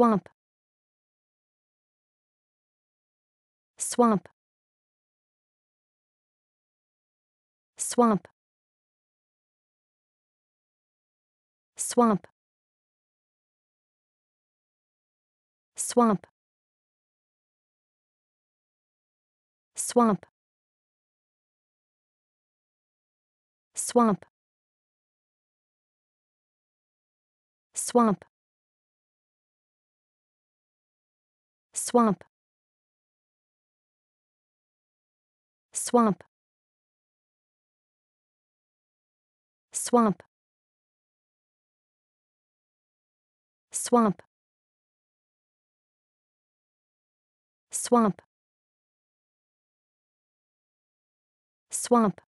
swamp swamp swamp swamp swamp swamp swamp swamp swamp swamp swamp swamp swamp swamp